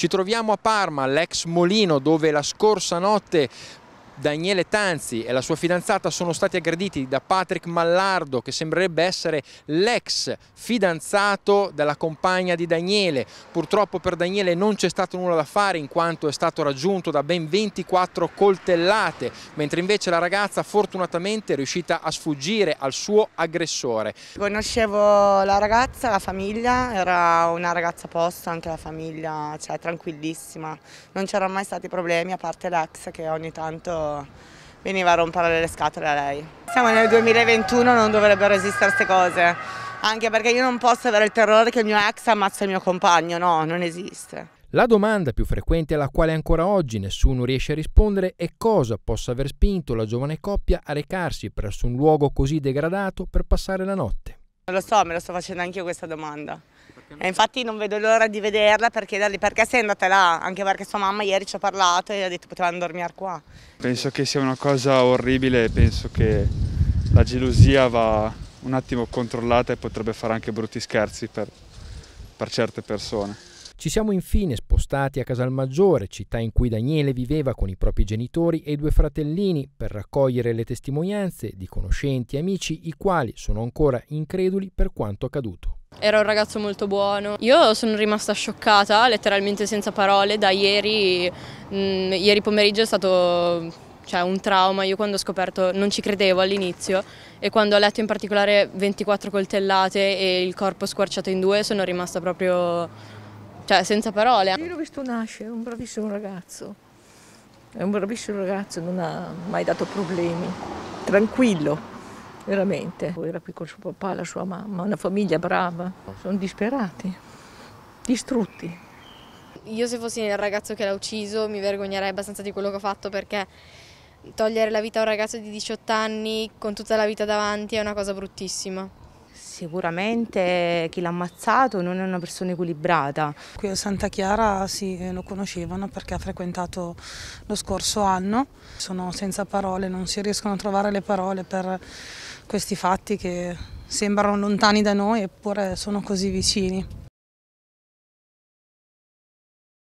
Ci troviamo a Parma, l'ex Molino, dove la scorsa notte Daniele Tanzi e la sua fidanzata sono stati aggrediti da Patrick Mallardo che sembrerebbe essere l'ex fidanzato della compagna di Daniele. Purtroppo per Daniele non c'è stato nulla da fare in quanto è stato raggiunto da ben 24 coltellate, mentre invece la ragazza fortunatamente è riuscita a sfuggire al suo aggressore. Conoscevo la ragazza, la famiglia, era una ragazza a posto, anche la famiglia, cioè tranquillissima, non c'erano mai stati problemi a parte l'ex che ogni tanto veniva a rompere le scatole a lei. Siamo nel 2021, non dovrebbero esistere queste cose, anche perché io non posso avere il terrore che il mio ex ammazza il mio compagno, no, non esiste. La domanda più frequente alla quale ancora oggi nessuno riesce a rispondere è cosa possa aver spinto la giovane coppia a recarsi presso un luogo così degradato per passare la notte. Lo so, me lo sto facendo anche io questa domanda. E infatti non vedo l'ora di vederla per chiedergli perché sei andata là, anche perché sua mamma ieri ci ha parlato e ha detto potevano dormire qua. Penso che sia una cosa orribile, penso che la gelosia va un attimo controllata e potrebbe fare anche brutti scherzi per, per certe persone. Ci siamo infine spostati a Casalmaggiore, città in cui Daniele viveva con i propri genitori e i due fratellini, per raccogliere le testimonianze di conoscenti e amici, i quali sono ancora increduli per quanto accaduto. Era un ragazzo molto buono. Io sono rimasta scioccata, letteralmente senza parole, da ieri. Mh, mm, ieri pomeriggio è stato cioè, un trauma. Io quando ho scoperto non ci credevo all'inizio e quando ho letto in particolare 24 coltellate e il corpo squarciato in due sono rimasta proprio cioè, senza parole. Io l'ho visto nascere, è un bravissimo ragazzo. È un bravissimo ragazzo, non ha mai dato problemi. Tranquillo veramente. Lui era qui con suo papà, la sua mamma, una famiglia brava. Sono disperati, distrutti. Io se fossi il ragazzo che l'ha ucciso mi vergognerei abbastanza di quello che ho fatto perché togliere la vita a un ragazzo di 18 anni con tutta la vita davanti è una cosa bruttissima. Sicuramente chi l'ha ammazzato non è una persona equilibrata. Qui a Santa Chiara sì, lo conoscevano perché ha frequentato lo scorso anno. Sono senza parole, non si riescono a trovare le parole per questi fatti che sembrano lontani da noi eppure sono così vicini.